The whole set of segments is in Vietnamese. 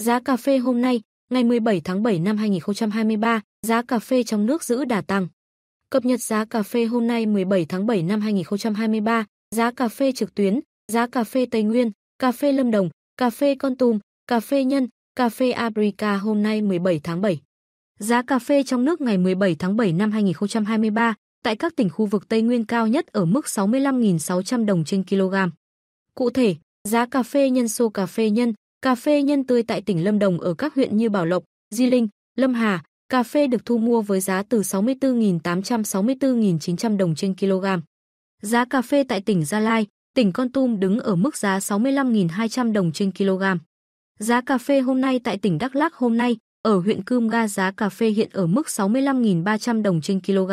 Giá cà phê hôm nay, ngày 17 tháng 7 năm 2023, giá cà phê trong nước giữ đà tăng. Cập nhật giá cà phê hôm nay 17 tháng 7 năm 2023, giá cà phê trực tuyến, giá cà phê Tây Nguyên, cà phê Lâm Đồng, cà phê Con Tum, cà phê Nhân, cà phê Abrica hôm nay 17 tháng 7. Giá cà phê trong nước ngày 17 tháng 7 năm 2023 tại các tỉnh khu vực Tây Nguyên cao nhất ở mức 65.600 đồng trên kg. Cụ thể, giá cà phê nhân xô cà phê nhân Cà phê nhân tươi tại tỉnh Lâm Đồng ở các huyện như Bảo Lộc, Di Linh, Lâm Hà, cà phê được thu mua với giá từ 64.864.900 đồng trên kg. Giá cà phê tại tỉnh Gia Lai, tỉnh Con Tum đứng ở mức giá 65.200 đồng trên kg. Giá cà phê hôm nay tại tỉnh Đắk Lắk hôm nay, ở huyện Cơm Ga giá cà phê hiện ở mức 65.300 đồng trên kg.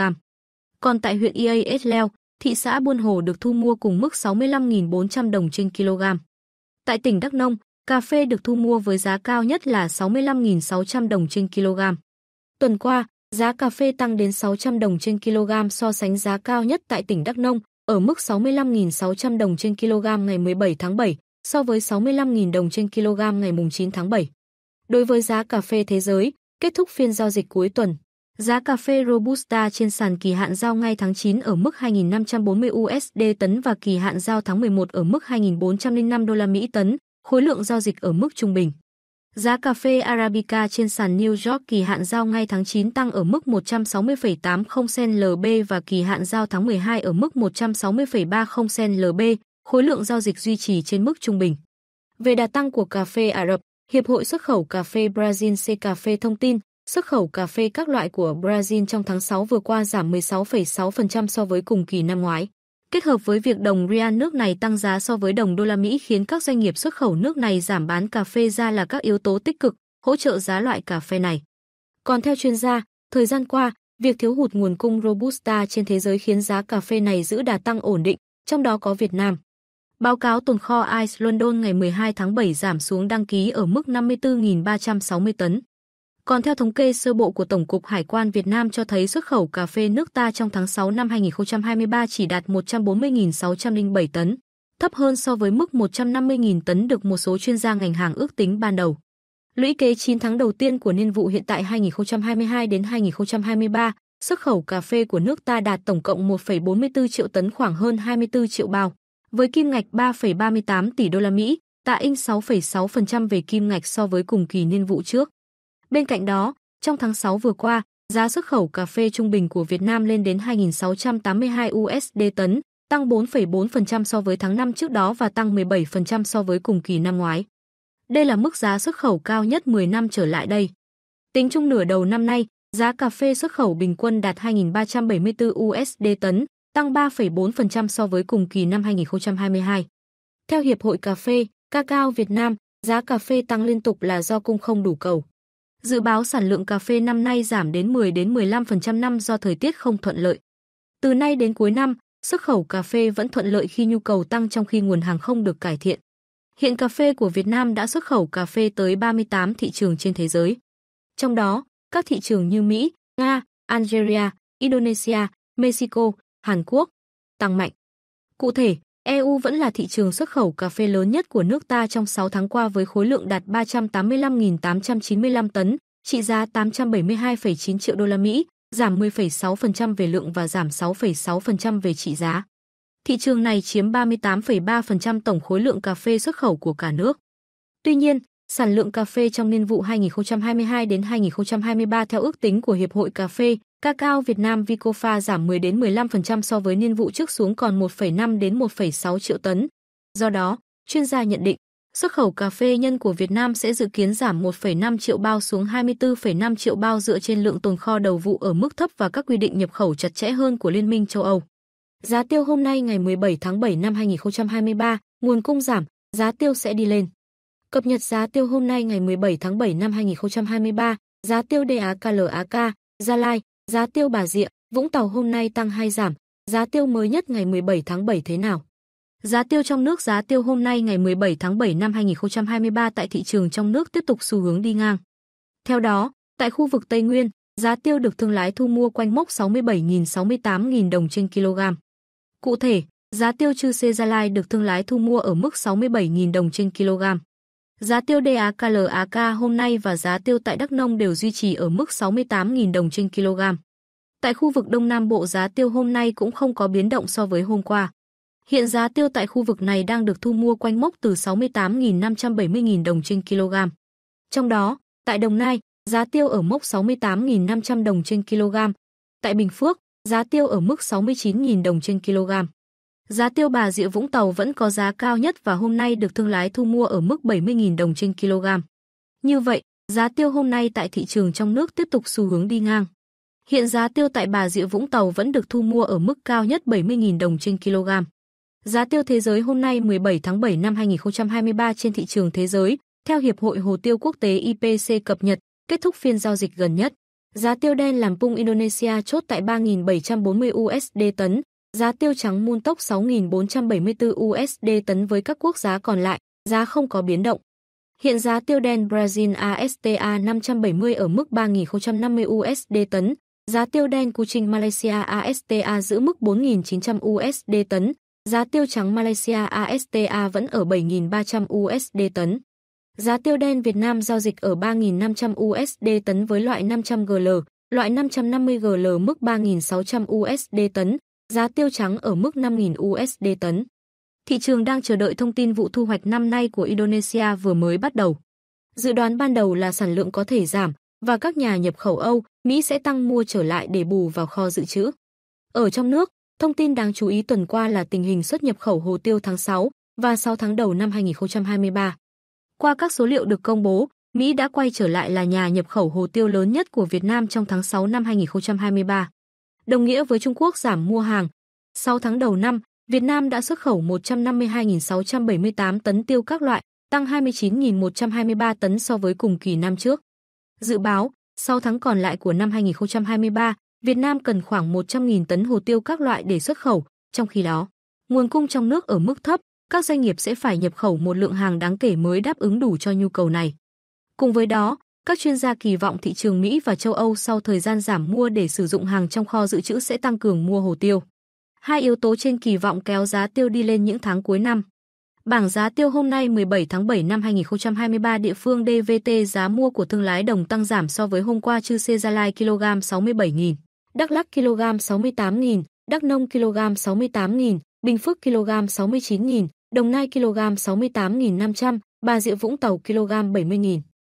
Còn tại huyện Iaes e Leo, thị xã Buôn Hồ được thu mua cùng mức 65.400 đồng trên kg. Tại tỉnh Đắk Nông, Cà phê được thu mua với giá cao nhất là 65.600 đồng trên kg. Tuần qua, giá cà phê tăng đến 600 đồng trên kg so sánh giá cao nhất tại tỉnh Đắk Nông ở mức 65.600 đồng trên kg ngày 17 tháng 7 so với 65.000 đồng trên kg ngày 9 tháng 7. Đối với giá cà phê thế giới, kết thúc phiên giao dịch cuối tuần, giá cà phê Robusta trên sàn kỳ hạn giao ngay tháng 9 ở mức 2.540 USD tấn và kỳ hạn giao tháng 11 ở mức 2.405 đô la Mỹ tấn, khối lượng giao dịch ở mức trung bình. Giá cà phê Arabica trên sàn New York kỳ hạn giao ngay tháng 9 tăng ở mức 160,80 sen LB và kỳ hạn giao tháng 12 ở mức 160,30 sen LB, khối lượng giao dịch duy trì trên mức trung bình. Về đà tăng của cà phê Ả Rập, Hiệp hội xuất khẩu cà phê Brazil C cà phê thông tin, xuất khẩu cà phê các loại của Brazil trong tháng 6 vừa qua giảm 16,6% so với cùng kỳ năm ngoái. Kết hợp với việc đồng real nước này tăng giá so với đồng đô la Mỹ khiến các doanh nghiệp xuất khẩu nước này giảm bán cà phê ra là các yếu tố tích cực hỗ trợ giá loại cà phê này. Còn theo chuyên gia, thời gian qua, việc thiếu hụt nguồn cung Robusta trên thế giới khiến giá cà phê này giữ đà tăng ổn định, trong đó có Việt Nam. Báo cáo tồn kho ICE London ngày 12 tháng 7 giảm xuống đăng ký ở mức 54.360 tấn. Còn theo thống kê sơ bộ của Tổng cục Hải quan Việt Nam cho thấy xuất khẩu cà phê nước ta trong tháng 6 năm 2023 chỉ đạt 140.607 tấn, thấp hơn so với mức 150.000 tấn được một số chuyên gia ngành hàng ước tính ban đầu. Lũy kế 9 tháng đầu tiên của niên vụ hiện tại 2022 đến 2023, xuất khẩu cà phê của nước ta đạt tổng cộng 1,44 triệu tấn khoảng hơn 24 triệu bao, với kim ngạch 3,38 tỷ đô la Mỹ, tạ in 6,6% về kim ngạch so với cùng kỳ niên vụ trước. Bên cạnh đó, trong tháng 6 vừa qua, giá xuất khẩu cà phê trung bình của Việt Nam lên đến 2.682 USD tấn, tăng 4,4% so với tháng 5 trước đó và tăng 17% so với cùng kỳ năm ngoái. Đây là mức giá xuất khẩu cao nhất 10 năm trở lại đây. Tính chung nửa đầu năm nay, giá cà phê xuất khẩu bình quân đạt 2.374 USD tấn, tăng 3,4% so với cùng kỳ năm 2022. Theo Hiệp hội Cà phê, Cacao Việt Nam, giá cà phê tăng liên tục là do cung không đủ cầu. Dự báo sản lượng cà phê năm nay giảm đến 10 đến 15% năm do thời tiết không thuận lợi. Từ nay đến cuối năm, xuất khẩu cà phê vẫn thuận lợi khi nhu cầu tăng trong khi nguồn hàng không được cải thiện. Hiện cà phê của Việt Nam đã xuất khẩu cà phê tới 38 thị trường trên thế giới. Trong đó, các thị trường như Mỹ, Nga, Algeria, Indonesia, Mexico, Hàn Quốc tăng mạnh. Cụ thể, EU vẫn là thị trường xuất khẩu cà phê lớn nhất của nước ta trong 6 tháng qua với khối lượng đạt 385.895 tấn, trị giá 872,9 triệu đô la Mỹ, giảm 10,6% về lượng và giảm 6,6% về trị giá. Thị trường này chiếm 38,3% tổng khối lượng cà phê xuất khẩu của cả nước. Tuy nhiên, sản lượng cà phê trong niên vụ 2022 đến 2023 theo ước tính của Hiệp hội Cà phê Cacao Việt Nam Vicofa giảm 10 đến 15% so với niên vụ trước xuống còn 1,5 đến 1,6 triệu tấn. Do đó, chuyên gia nhận định, xuất khẩu cà phê nhân của Việt Nam sẽ dự kiến giảm 1,5 triệu bao xuống 24,5 triệu bao dựa trên lượng tồn kho đầu vụ ở mức thấp và các quy định nhập khẩu chặt chẽ hơn của Liên minh châu Âu. Giá tiêu hôm nay ngày 17 tháng 7 năm 2023, nguồn cung giảm, giá tiêu sẽ đi lên. Cập nhật giá tiêu hôm nay ngày 17 tháng 7 năm 2023, giá tiêu DAKLAK, Gia Lai, Giá tiêu Bà Rịa, Vũng Tàu hôm nay tăng hay giảm? Giá tiêu mới nhất ngày 17 tháng 7 thế nào? Giá tiêu trong nước giá tiêu hôm nay ngày 17 tháng 7 năm 2023 tại thị trường trong nước tiếp tục xu hướng đi ngang. Theo đó, tại khu vực Tây Nguyên, giá tiêu được thương lái thu mua quanh mốc 67.000-68.000 đồng trên kg. Cụ thể, giá tiêu chư xê Gia Lai được thương lái thu mua ở mức 67.000 đồng trên kg. Giá tiêu DAKLAK hôm nay và giá tiêu tại Đắk Nông đều duy trì ở mức 68.000 đồng trên kg. Tại khu vực Đông Nam Bộ giá tiêu hôm nay cũng không có biến động so với hôm qua. Hiện giá tiêu tại khu vực này đang được thu mua quanh mốc từ 68.570.000 đồng trên kg. Trong đó, tại Đồng Nai, giá tiêu ở mốc 68.500 đồng trên kg. Tại Bình Phước, giá tiêu ở mức 69.000 đồng trên kg. Giá tiêu bà rịa Vũng Tàu vẫn có giá cao nhất và hôm nay được thương lái thu mua ở mức 70.000 đồng trên kg. Như vậy, giá tiêu hôm nay tại thị trường trong nước tiếp tục xu hướng đi ngang. Hiện giá tiêu tại Bà Rịa Vũng Tàu vẫn được thu mua ở mức cao nhất 70.000 đồng trên kg. Giá tiêu thế giới hôm nay 17 tháng 7 năm 2023 trên thị trường thế giới, theo Hiệp hội Hồ tiêu Quốc tế IPC cập nhật, kết thúc phiên giao dịch gần nhất. Giá tiêu đen làm pung Indonesia chốt tại 3.740 USD tấn, Giá tiêu trắng mun tốc 6.474 USD tấn với các quốc giá còn lại, giá không có biến động. Hiện giá tiêu đen Brazil ASTA 570 ở mức 3.050 USD tấn, giá tiêu đen Kuching Malaysia ASTA giữ mức 4.900 USD tấn, giá tiêu trắng Malaysia ASTA vẫn ở 7.300 USD tấn. Giá tiêu đen Việt Nam giao dịch ở 3.500 USD tấn với loại 500 GL, loại 550 GL mức 3.600 USD tấn, giá tiêu trắng ở mức 5.000 USD tấn. Thị trường đang chờ đợi thông tin vụ thu hoạch năm nay của Indonesia vừa mới bắt đầu. Dự đoán ban đầu là sản lượng có thể giảm và các nhà nhập khẩu Âu, Mỹ sẽ tăng mua trở lại để bù vào kho dự trữ. Ở trong nước, thông tin đáng chú ý tuần qua là tình hình xuất nhập khẩu hồ tiêu tháng 6 và 6 tháng đầu năm 2023. Qua các số liệu được công bố, Mỹ đã quay trở lại là nhà nhập khẩu hồ tiêu lớn nhất của Việt Nam trong tháng 6 năm 2023 đồng nghĩa với Trung Quốc giảm mua hàng. 6 tháng đầu năm, Việt Nam đã xuất khẩu 152.678 tấn tiêu các loại, tăng 29.123 tấn so với cùng kỳ năm trước. Dự báo, 6 tháng còn lại của năm 2023, Việt Nam cần khoảng 100.000 tấn hồ tiêu các loại để xuất khẩu, trong khi đó, nguồn cung trong nước ở mức thấp, các doanh nghiệp sẽ phải nhập khẩu một lượng hàng đáng kể mới đáp ứng đủ cho nhu cầu này. Cùng với đó, các chuyên gia kỳ vọng thị trường Mỹ và châu Âu sau thời gian giảm mua để sử dụng hàng trong kho dự trữ sẽ tăng cường mua hồ tiêu. Hai yếu tố trên kỳ vọng kéo giá tiêu đi lên những tháng cuối năm. Bảng giá tiêu hôm nay 17 tháng 7 năm 2023 địa phương DVT giá mua của thương lái đồng tăng giảm so với hôm qua chư xe Gia Lai kg 67.000, Đắk Lắc kg 68.000, Đắk Nông kg 68.000, Bình Phước kg 69.000, Đồng Nai kg 68.500, Bà Rịa Vũng Tàu kg 70.000.